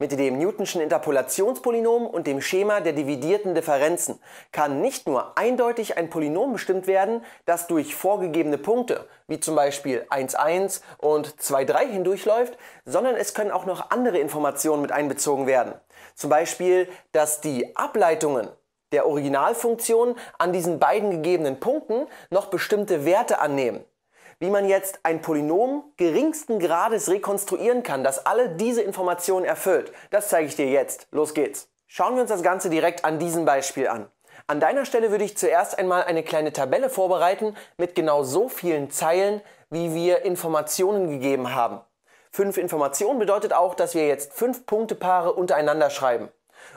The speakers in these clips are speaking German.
Mit dem Newtonschen Interpolationspolynom und dem Schema der dividierten Differenzen kann nicht nur eindeutig ein Polynom bestimmt werden, das durch vorgegebene Punkte, wie zum Beispiel 1, 1 und 2, 3 hindurchläuft, sondern es können auch noch andere Informationen mit einbezogen werden. Zum Beispiel, dass die Ableitungen der Originalfunktion an diesen beiden gegebenen Punkten noch bestimmte Werte annehmen wie man jetzt ein Polynom geringsten Grades rekonstruieren kann, das alle diese Informationen erfüllt. Das zeige ich dir jetzt. Los geht's. Schauen wir uns das Ganze direkt an diesem Beispiel an. An deiner Stelle würde ich zuerst einmal eine kleine Tabelle vorbereiten mit genau so vielen Zeilen, wie wir Informationen gegeben haben. Fünf Informationen bedeutet auch, dass wir jetzt fünf Punktepaare untereinander schreiben.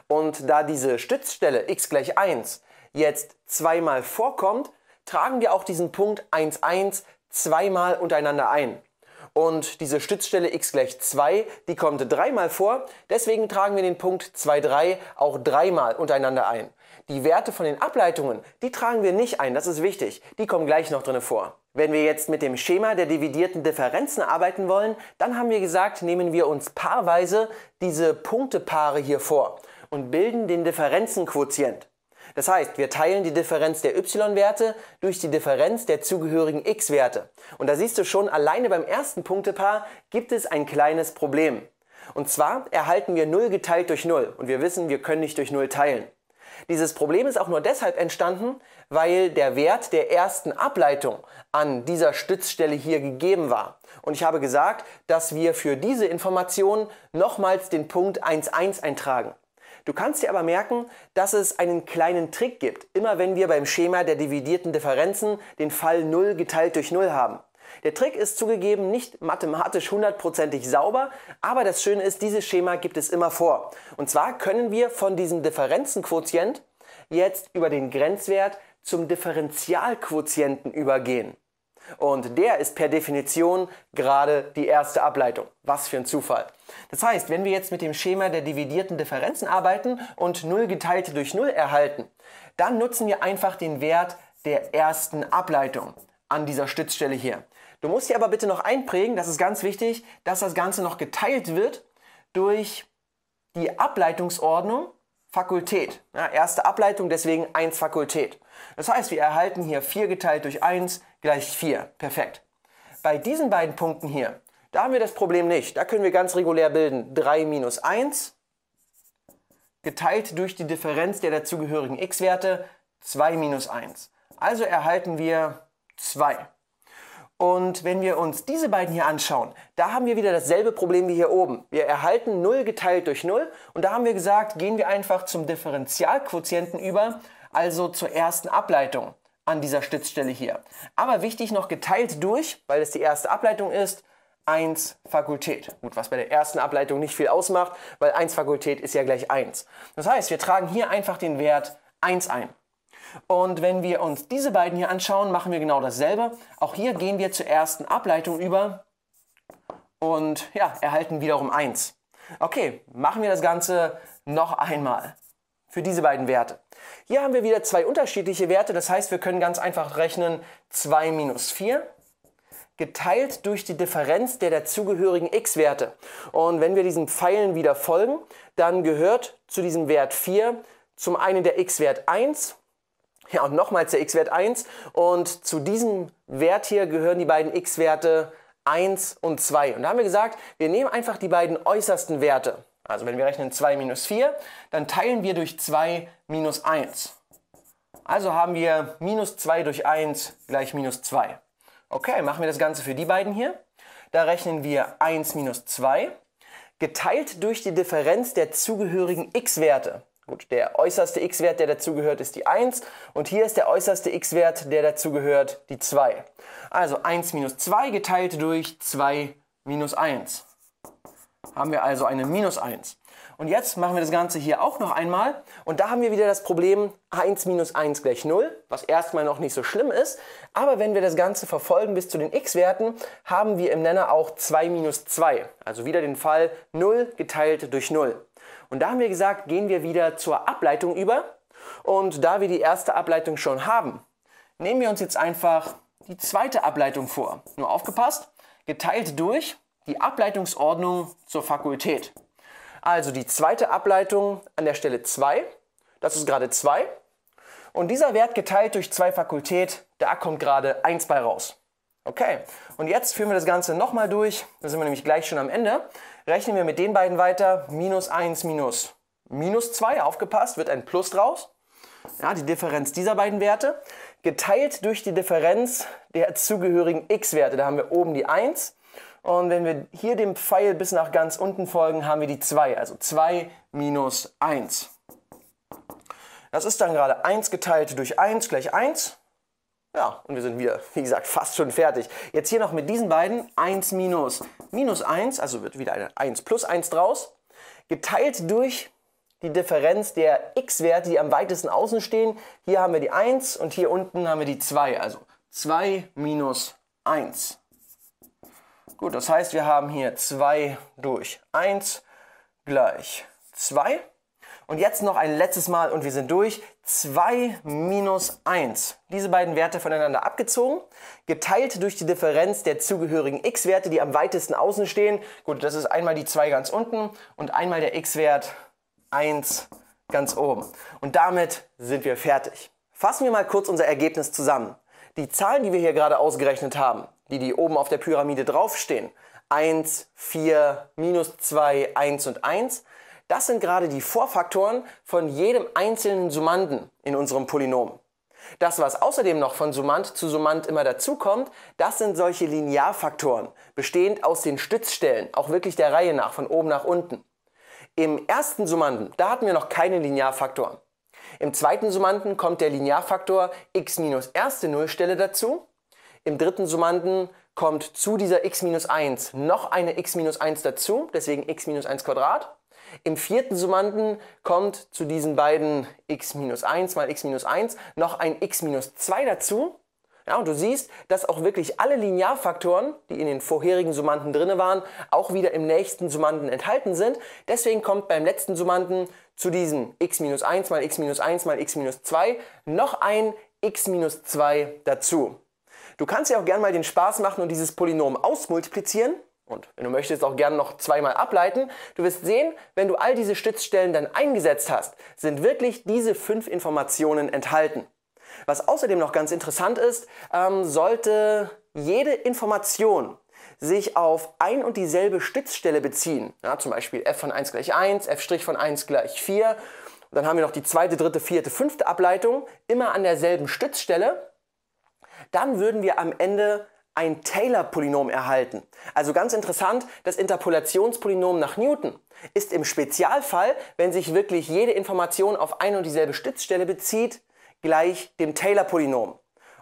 Und da diese Stützstelle x gleich 1 jetzt zweimal vorkommt, tragen wir auch diesen Punkt 1,1 zweimal untereinander ein. Und diese Stützstelle x gleich 2, die kommt dreimal vor. Deswegen tragen wir den Punkt 2, 3 auch dreimal untereinander ein. Die Werte von den Ableitungen, die tragen wir nicht ein, das ist wichtig. Die kommen gleich noch drin vor. Wenn wir jetzt mit dem Schema der dividierten Differenzen arbeiten wollen, dann haben wir gesagt, nehmen wir uns paarweise diese Punktepaare hier vor und bilden den Differenzenquotient. Das heißt, wir teilen die Differenz der y-Werte durch die Differenz der zugehörigen x-Werte. Und da siehst du schon, alleine beim ersten Punktepaar gibt es ein kleines Problem. Und zwar erhalten wir 0 geteilt durch 0 und wir wissen, wir können nicht durch 0 teilen. Dieses Problem ist auch nur deshalb entstanden, weil der Wert der ersten Ableitung an dieser Stützstelle hier gegeben war. Und ich habe gesagt, dass wir für diese Information nochmals den Punkt 11 eintragen. Du kannst dir aber merken, dass es einen kleinen Trick gibt, immer wenn wir beim Schema der dividierten Differenzen den Fall 0 geteilt durch 0 haben. Der Trick ist zugegeben nicht mathematisch hundertprozentig sauber, aber das Schöne ist, dieses Schema gibt es immer vor. Und zwar können wir von diesem Differenzenquotient jetzt über den Grenzwert zum Differentialquotienten übergehen. Und der ist per Definition gerade die erste Ableitung. Was für ein Zufall. Das heißt, wenn wir jetzt mit dem Schema der dividierten Differenzen arbeiten und 0 geteilt durch 0 erhalten, dann nutzen wir einfach den Wert der ersten Ableitung an dieser Stützstelle hier. Du musst hier aber bitte noch einprägen, das ist ganz wichtig, dass das Ganze noch geteilt wird durch die Ableitungsordnung Fakultät. Ja, erste Ableitung, deswegen 1 Fakultät. Das heißt, wir erhalten hier 4 geteilt durch 1, gleich 4. Perfekt. Bei diesen beiden Punkten hier, da haben wir das Problem nicht. Da können wir ganz regulär bilden 3 minus 1 geteilt durch die Differenz der dazugehörigen x-Werte 2 minus 1. Also erhalten wir 2. Und wenn wir uns diese beiden hier anschauen, da haben wir wieder dasselbe Problem wie hier oben. Wir erhalten 0 geteilt durch 0 und da haben wir gesagt, gehen wir einfach zum Differentialquotienten über, also zur ersten Ableitung an dieser Stützstelle hier. Aber wichtig noch geteilt durch, weil es die erste Ableitung ist, 1 Fakultät. Gut, was bei der ersten Ableitung nicht viel ausmacht, weil 1 Fakultät ist ja gleich 1. Das heißt, wir tragen hier einfach den Wert 1 ein. Und wenn wir uns diese beiden hier anschauen, machen wir genau dasselbe. Auch hier gehen wir zur ersten Ableitung über und ja, erhalten wiederum 1. Okay, machen wir das Ganze noch einmal für diese beiden Werte. Hier haben wir wieder zwei unterschiedliche Werte, das heißt, wir können ganz einfach rechnen 2 minus 4 geteilt durch die Differenz der dazugehörigen x-Werte. Und wenn wir diesen Pfeilen wieder folgen, dann gehört zu diesem Wert 4 zum einen der x-Wert 1, ja und nochmals der x-Wert 1 und zu diesem Wert hier gehören die beiden x-Werte 1 und 2. Und da haben wir gesagt, wir nehmen einfach die beiden äußersten Werte. Also wenn wir rechnen 2 minus 4, dann teilen wir durch 2 minus 1. Also haben wir minus 2 durch 1 gleich minus 2. Okay, machen wir das Ganze für die beiden hier. Da rechnen wir 1 minus 2 geteilt durch die Differenz der zugehörigen x-Werte. Gut, der äußerste x-Wert, der dazugehört, ist die 1 und hier ist der äußerste x-Wert, der dazugehört, die 2. Also 1 minus 2 geteilt durch 2 minus 1 haben wir also eine minus 1. Und jetzt machen wir das Ganze hier auch noch einmal. Und da haben wir wieder das Problem 1 minus 1 gleich 0, was erstmal noch nicht so schlimm ist. Aber wenn wir das Ganze verfolgen bis zu den x-Werten, haben wir im Nenner auch 2 minus 2. Also wieder den Fall 0 geteilt durch 0. Und da haben wir gesagt, gehen wir wieder zur Ableitung über. Und da wir die erste Ableitung schon haben, nehmen wir uns jetzt einfach die zweite Ableitung vor. Nur aufgepasst, geteilt durch die Ableitungsordnung zur Fakultät. Also die zweite Ableitung an der Stelle 2, das ist gerade 2. Und dieser Wert geteilt durch 2 Fakultät, da kommt gerade 1 bei raus. Okay, und jetzt führen wir das Ganze nochmal durch, da sind wir nämlich gleich schon am Ende. Rechnen wir mit den beiden weiter, minus 1 minus minus 2, aufgepasst, wird ein Plus draus. Ja, die Differenz dieser beiden Werte, geteilt durch die Differenz der zugehörigen x-Werte. Da haben wir oben die 1 und wenn wir hier dem Pfeil bis nach ganz unten folgen, haben wir die 2, also 2 minus 1. Das ist dann gerade 1 geteilt durch 1 gleich 1. Ja, und wir sind wieder, wie gesagt, fast schon fertig. Jetzt hier noch mit diesen beiden 1 minus minus 1, also wird wieder eine 1 plus 1 draus, geteilt durch die Differenz der x-Werte, die am weitesten außen stehen. Hier haben wir die 1 und hier unten haben wir die 2, also 2 minus 1. Gut, das heißt, wir haben hier 2 durch 1 gleich 2. Und jetzt noch ein letztes Mal und wir sind durch. 2 minus 1. Diese beiden Werte voneinander abgezogen, geteilt durch die Differenz der zugehörigen x-Werte, die am weitesten außen stehen. Gut, das ist einmal die 2 ganz unten und einmal der x-Wert 1 ganz oben. Und damit sind wir fertig. Fassen wir mal kurz unser Ergebnis zusammen die Zahlen, die wir hier gerade ausgerechnet haben, die, die oben auf der Pyramide draufstehen, 1, 4, minus 2, 1 und 1, das sind gerade die Vorfaktoren von jedem einzelnen Summanden in unserem Polynom. Das, was außerdem noch von Summand zu Summand immer dazukommt, das sind solche Linearfaktoren, bestehend aus den Stützstellen, auch wirklich der Reihe nach, von oben nach unten. Im ersten Summanden, da hatten wir noch keine Linearfaktoren. Im zweiten Summanden kommt der Linearfaktor x minus erste Nullstelle dazu. Im dritten Summanden kommt zu dieser x minus 1 noch eine x minus 1 dazu, deswegen x minus 1 Quadrat. Im vierten Summanden kommt zu diesen beiden x minus 1 mal x minus 1 noch ein x minus 2 dazu. Ja, und du siehst, dass auch wirklich alle Linearfaktoren, die in den vorherigen Summanden drin waren, auch wieder im nächsten Summanden enthalten sind. Deswegen kommt beim letzten Summanden zu diesem x 1 mal x 1 mal x 2 noch ein x 2 dazu. Du kannst ja auch gerne mal den Spaß machen und dieses Polynom ausmultiplizieren. Und wenn du möchtest, auch gerne noch zweimal ableiten. Du wirst sehen, wenn du all diese Stützstellen dann eingesetzt hast, sind wirklich diese fünf Informationen enthalten. Was außerdem noch ganz interessant ist, ähm, sollte jede Information sich auf ein und dieselbe Stützstelle beziehen, ja, zum Beispiel f von 1 gleich 1, f' von 1 gleich 4, und dann haben wir noch die zweite, dritte, vierte, fünfte Ableitung, immer an derselben Stützstelle, dann würden wir am Ende ein Taylor-Polynom erhalten. Also ganz interessant, das Interpolationspolynom nach Newton ist im Spezialfall, wenn sich wirklich jede Information auf ein und dieselbe Stützstelle bezieht, gleich dem Taylor-Polynom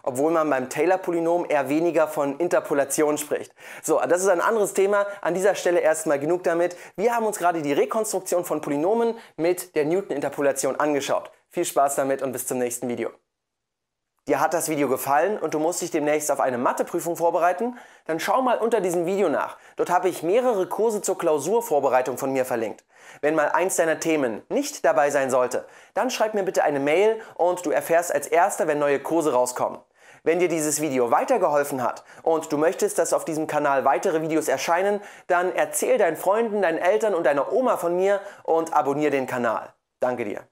obwohl man beim Taylor-Polynom eher weniger von Interpolation spricht. So, das ist ein anderes Thema. An dieser Stelle erstmal genug damit. Wir haben uns gerade die Rekonstruktion von Polynomen mit der Newton-Interpolation angeschaut. Viel Spaß damit und bis zum nächsten Video. Dir hat das Video gefallen und du musst dich demnächst auf eine Matheprüfung vorbereiten? Dann schau mal unter diesem Video nach. Dort habe ich mehrere Kurse zur Klausurvorbereitung von mir verlinkt. Wenn mal eins deiner Themen nicht dabei sein sollte, dann schreib mir bitte eine Mail und du erfährst als erster, wenn neue Kurse rauskommen. Wenn dir dieses Video weitergeholfen hat und du möchtest, dass auf diesem Kanal weitere Videos erscheinen, dann erzähl deinen Freunden, deinen Eltern und deiner Oma von mir und abonniere den Kanal. Danke dir.